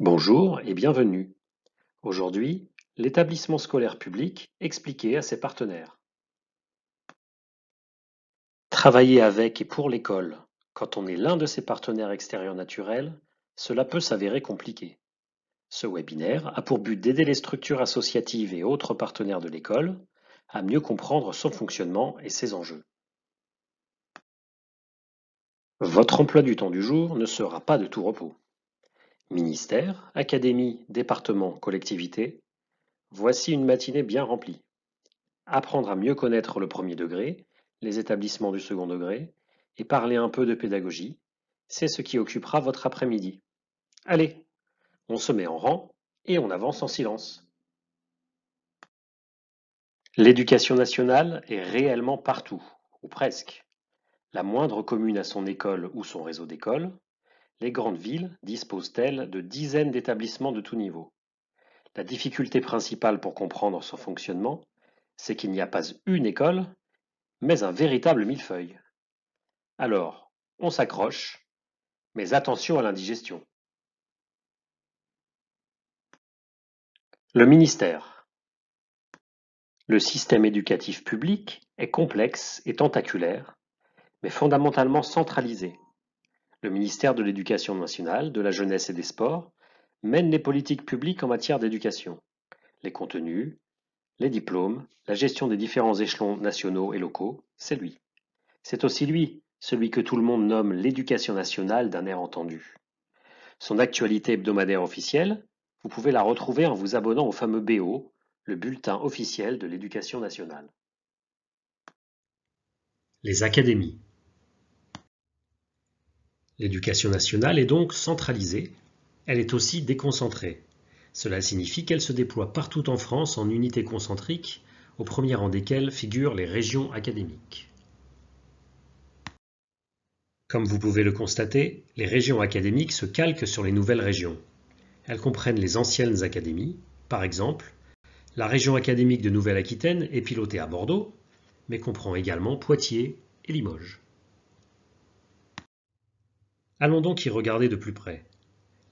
Bonjour et bienvenue. Aujourd'hui, l'établissement scolaire public expliqué à ses partenaires. Travailler avec et pour l'école, quand on est l'un de ses partenaires extérieurs naturels, cela peut s'avérer compliqué. Ce webinaire a pour but d'aider les structures associatives et autres partenaires de l'école à mieux comprendre son fonctionnement et ses enjeux. Votre emploi du temps du jour ne sera pas de tout repos. Ministère, académie, département, collectivité, voici une matinée bien remplie. Apprendre à mieux connaître le premier degré, les établissements du second degré, et parler un peu de pédagogie, c'est ce qui occupera votre après-midi. Allez, on se met en rang et on avance en silence. L'éducation nationale est réellement partout, ou presque. La moindre commune a son école ou son réseau d'écoles, les grandes villes disposent-elles de dizaines d'établissements de tous niveaux La difficulté principale pour comprendre son fonctionnement, c'est qu'il n'y a pas une école, mais un véritable millefeuille. Alors, on s'accroche, mais attention à l'indigestion. Le ministère. Le système éducatif public est complexe et tentaculaire, mais fondamentalement centralisé. Le ministère de l'Éducation nationale, de la Jeunesse et des Sports mène les politiques publiques en matière d'éducation. Les contenus, les diplômes, la gestion des différents échelons nationaux et locaux, c'est lui. C'est aussi lui, celui que tout le monde nomme l'éducation nationale d'un air entendu. Son actualité hebdomadaire officielle, vous pouvez la retrouver en vous abonnant au fameux BO, le bulletin officiel de l'éducation nationale. Les académies. L'éducation nationale est donc centralisée, elle est aussi déconcentrée. Cela signifie qu'elle se déploie partout en France en unités concentriques, au premier rang desquelles figurent les régions académiques. Comme vous pouvez le constater, les régions académiques se calquent sur les nouvelles régions. Elles comprennent les anciennes académies, par exemple, la région académique de Nouvelle-Aquitaine est pilotée à Bordeaux, mais comprend également Poitiers et Limoges. Allons donc y regarder de plus près.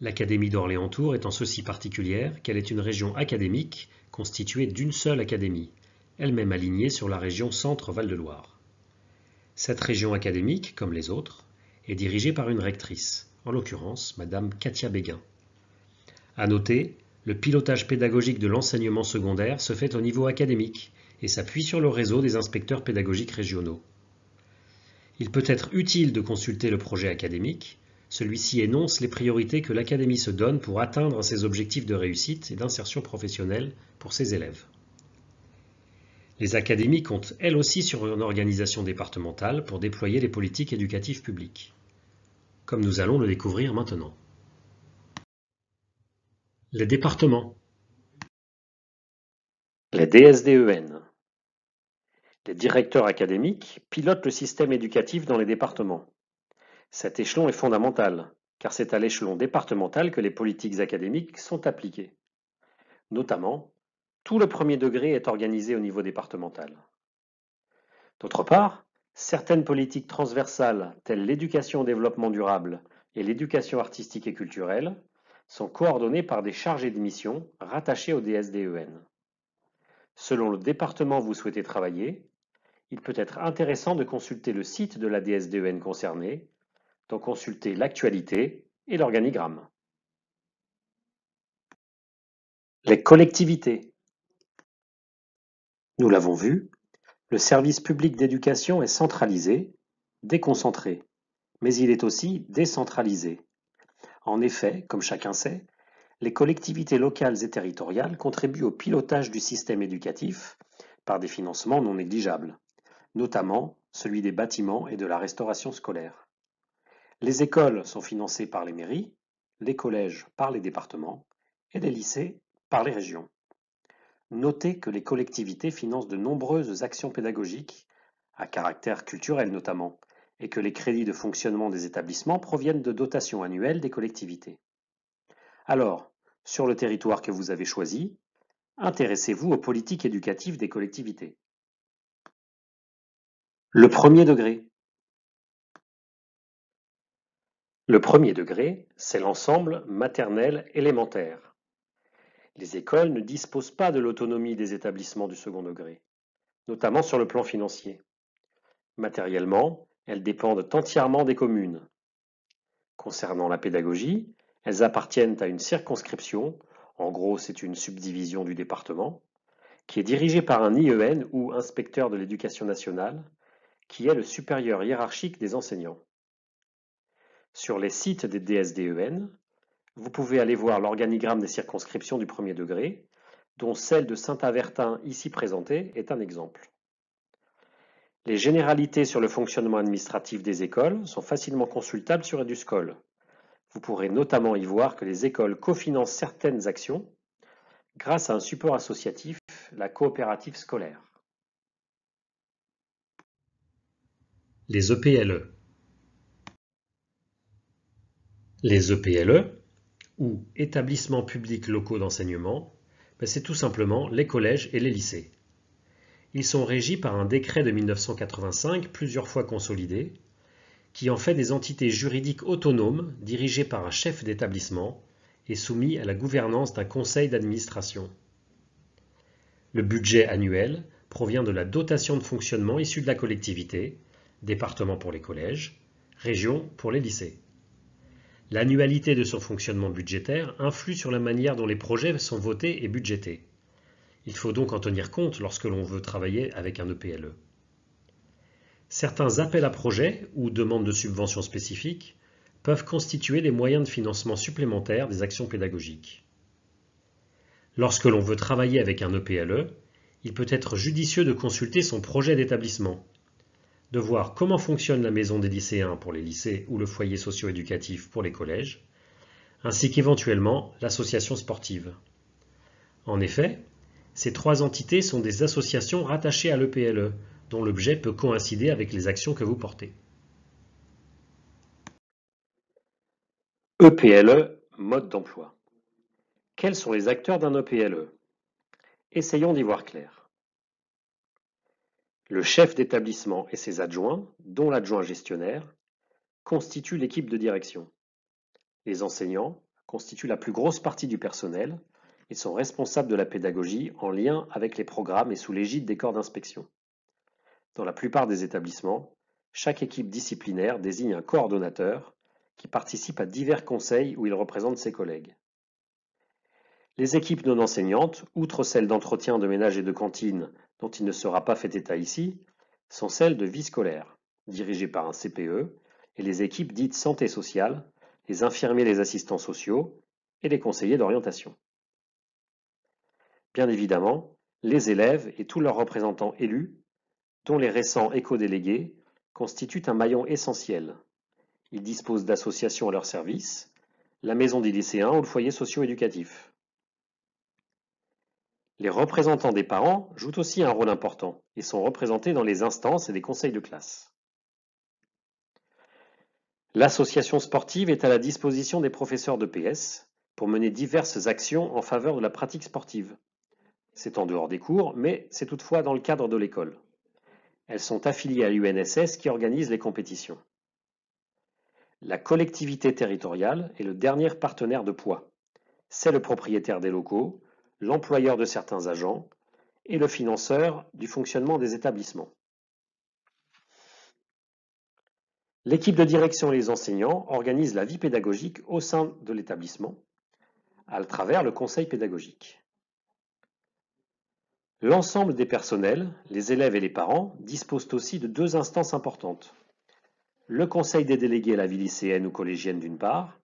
L'Académie d'Orléans-Tours est en ceci particulière qu'elle est une région académique constituée d'une seule académie, elle-même alignée sur la région Centre-Val de Loire. Cette région académique, comme les autres, est dirigée par une rectrice, en l'occurrence Madame Katia Béguin. À noter, le pilotage pédagogique de l'enseignement secondaire se fait au niveau académique et s'appuie sur le réseau des inspecteurs pédagogiques régionaux. Il peut être utile de consulter le projet académique. Celui-ci énonce les priorités que l'Académie se donne pour atteindre ses objectifs de réussite et d'insertion professionnelle pour ses élèves. Les académies comptent elles aussi sur une organisation départementale pour déployer les politiques éducatives publiques, comme nous allons le découvrir maintenant. Les départements. Les DSDEN les directeurs académiques pilotent le système éducatif dans les départements. Cet échelon est fondamental, car c'est à l'échelon départemental que les politiques académiques sont appliquées. Notamment, tout le premier degré est organisé au niveau départemental. D'autre part, certaines politiques transversales, telles l'éducation au développement durable et l'éducation artistique et culturelle, sont coordonnées par des chargés de mission rattachés au DSDEN. Selon le département où vous souhaitez travailler, il peut être intéressant de consulter le site de la DSDEN concernée, d'en consulter l'actualité et l'organigramme. Les collectivités. Nous l'avons vu, le service public d'éducation est centralisé, déconcentré, mais il est aussi décentralisé. En effet, comme chacun sait, les collectivités locales et territoriales contribuent au pilotage du système éducatif par des financements non négligeables notamment celui des bâtiments et de la restauration scolaire. Les écoles sont financées par les mairies, les collèges par les départements et les lycées par les régions. Notez que les collectivités financent de nombreuses actions pédagogiques, à caractère culturel notamment, et que les crédits de fonctionnement des établissements proviennent de dotations annuelles des collectivités. Alors, sur le territoire que vous avez choisi, intéressez-vous aux politiques éducatives des collectivités. Le premier degré. Le premier degré, c'est l'ensemble maternel-élémentaire. Les écoles ne disposent pas de l'autonomie des établissements du second degré, notamment sur le plan financier. Matériellement, elles dépendent entièrement des communes. Concernant la pédagogie, elles appartiennent à une circonscription, en gros c'est une subdivision du département, qui est dirigée par un IEN ou inspecteur de l'éducation nationale, qui est le supérieur hiérarchique des enseignants. Sur les sites des DSDEN, vous pouvez aller voir l'organigramme des circonscriptions du premier degré, dont celle de Saint-Avertin ici présentée est un exemple. Les généralités sur le fonctionnement administratif des écoles sont facilement consultables sur EduSCOL. Vous pourrez notamment y voir que les écoles cofinancent certaines actions grâce à un support associatif, la coopérative scolaire. les EPLE. E. Les EPLE, e, ou établissements publics locaux d'enseignement, ben, c'est tout simplement les collèges et les lycées. Ils sont régis par un décret de 1985, plusieurs fois consolidé, qui en fait des entités juridiques autonomes dirigées par un chef d'établissement et soumis à la gouvernance d'un conseil d'administration. Le budget annuel provient de la dotation de fonctionnement issue de la collectivité, département pour les collèges, région pour les lycées. L'annualité de son fonctionnement budgétaire influe sur la manière dont les projets sont votés et budgétés. Il faut donc en tenir compte lorsque l'on veut travailler avec un EPLE. E. Certains appels à projets ou demandes de subventions spécifiques peuvent constituer des moyens de financement supplémentaires des actions pédagogiques. Lorsque l'on veut travailler avec un EPLE, e, il peut être judicieux de consulter son projet d'établissement, de voir comment fonctionne la maison des lycéens pour les lycées ou le foyer socio-éducatif pour les collèges, ainsi qu'éventuellement l'association sportive. En effet, ces trois entités sont des associations rattachées à l'EPLE, e, dont l'objet peut coïncider avec les actions que vous portez. EPLE, e, mode d'emploi. Quels sont les acteurs d'un EPLE e Essayons d'y voir clair. Le chef d'établissement et ses adjoints, dont l'adjoint gestionnaire, constituent l'équipe de direction. Les enseignants constituent la plus grosse partie du personnel et sont responsables de la pédagogie en lien avec les programmes et sous l'égide des corps d'inspection. Dans la plupart des établissements, chaque équipe disciplinaire désigne un coordonnateur qui participe à divers conseils où il représente ses collègues. Les équipes non enseignantes, outre celles d'entretien de ménage et de cantine, dont il ne sera pas fait état ici, sont celles de vie scolaire, dirigées par un CPE, et les équipes dites santé sociale, les infirmiers les assistants sociaux et les conseillers d'orientation. Bien évidemment, les élèves et tous leurs représentants élus, dont les récents éco-délégués, constituent un maillon essentiel. Ils disposent d'associations à leur service, la maison des lycéens ou le foyer socio-éducatif. Les représentants des parents jouent aussi un rôle important et sont représentés dans les instances et les conseils de classe. L'association sportive est à la disposition des professeurs de PS pour mener diverses actions en faveur de la pratique sportive. C'est en dehors des cours, mais c'est toutefois dans le cadre de l'école. Elles sont affiliées à l'UNSS qui organise les compétitions. La collectivité territoriale est le dernier partenaire de poids. C'est le propriétaire des locaux, l'employeur de certains agents et le financeur du fonctionnement des établissements. L'équipe de direction et les enseignants organisent la vie pédagogique au sein de l'établissement à travers le conseil pédagogique. L'ensemble des personnels, les élèves et les parents, disposent aussi de deux instances importantes. Le conseil des délégués à la vie lycéenne ou collégienne d'une part,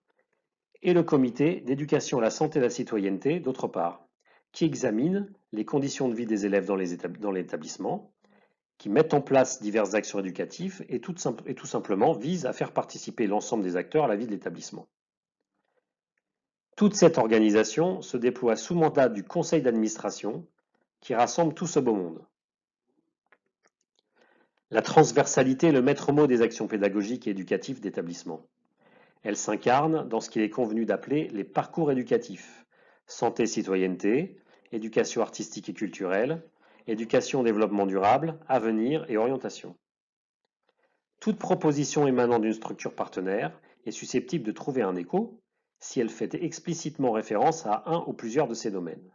et le comité d'éducation à la santé et la citoyenneté d'autre part qui examinent les conditions de vie des élèves dans l'établissement, qui mettent en place diverses actions éducatives et tout, et tout simplement visent à faire participer l'ensemble des acteurs à la vie de l'établissement. Toute cette organisation se déploie sous mandat du conseil d'administration qui rassemble tout ce beau monde. La transversalité est le maître mot des actions pédagogiques et éducatives d'établissement. Elle s'incarne dans ce qu'il est convenu d'appeler les parcours éducatifs, santé, citoyenneté, éducation artistique et culturelle, éducation, développement durable, avenir et orientation. Toute proposition émanant d'une structure partenaire est susceptible de trouver un écho si elle fait explicitement référence à un ou plusieurs de ces domaines.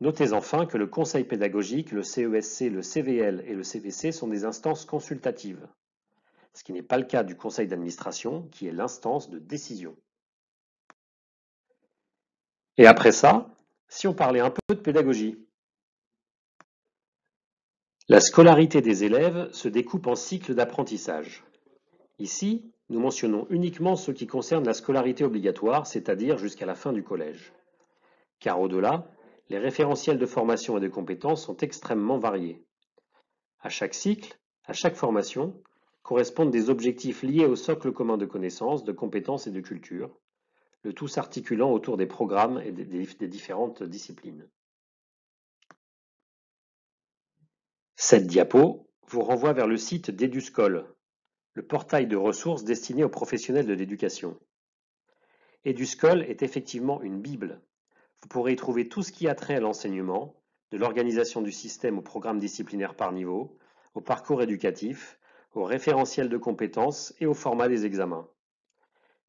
Notez enfin que le Conseil pédagogique, le CESC, e le CVL et le CVC sont des instances consultatives, ce qui n'est pas le cas du Conseil d'administration qui est l'instance de décision. Et après ça, si on parlait un peu de pédagogie. La scolarité des élèves se découpe en cycles d'apprentissage. Ici, nous mentionnons uniquement ce qui concerne la scolarité obligatoire, c'est-à-dire jusqu'à la fin du collège. Car au-delà, les référentiels de formation et de compétences sont extrêmement variés. À chaque cycle, à chaque formation, correspondent des objectifs liés au socle commun de connaissances, de compétences et de culture, le tout s'articulant autour des programmes et des, différentes disciplines. Cette diapo vous renvoie vers le site d'Eduscol, le portail de ressources destiné aux professionnels de l'éducation. Eduscol est effectivement une bible. Vous pourrez y trouver tout ce qui a trait à l'enseignement, de l'organisation du système au programme disciplinaires par niveau, au parcours éducatif, au référentiel de compétences et au format des examens.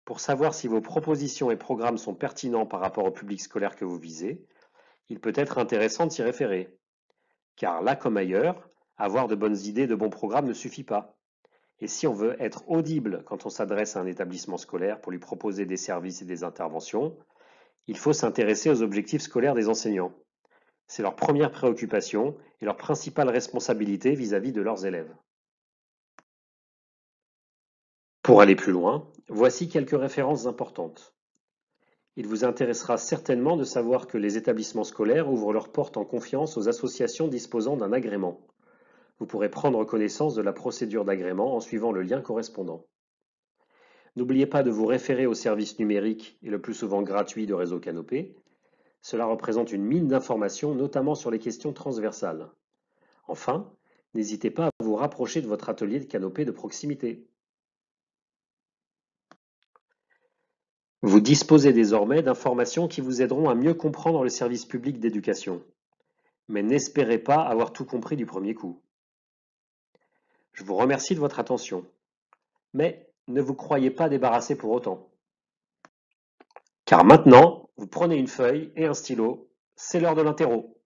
Pour savoir si vos propositions et programmes sont pertinents par rapport au public scolaire que vous visez, il peut être intéressant de s'y référer. Car là comme ailleurs, avoir de bonnes idées de bons programmes ne suffit pas. Et si on veut être audible quand on s'adresse à un établissement scolaire pour lui proposer des services et des interventions, il faut s'intéresser aux objectifs scolaires des enseignants. C'est leur première préoccupation et leur principale responsabilité vis-à-vis -vis de leurs élèves. Pour aller plus loin, voici quelques références importantes. Il vous intéressera certainement de savoir que les établissements scolaires ouvrent leurs portes en confiance aux associations disposant d'un agrément. Vous pourrez prendre connaissance de la procédure d'agrément en suivant le lien correspondant. N'oubliez pas de vous référer aux services numériques et le plus souvent gratuits de Réseau Canopé. Cela représente une mine d'informations, notamment sur les questions transversales. Enfin, n'hésitez pas à vous rapprocher de votre atelier de canopée de proximité. Vous disposez désormais d'informations qui vous aideront à mieux comprendre le service public d'éducation. Mais n'espérez pas avoir tout compris du premier coup. Je vous remercie de votre attention. Mais ne vous croyez pas débarrassé pour autant. Car maintenant, vous prenez une feuille et un stylo, c'est l'heure de l'interro.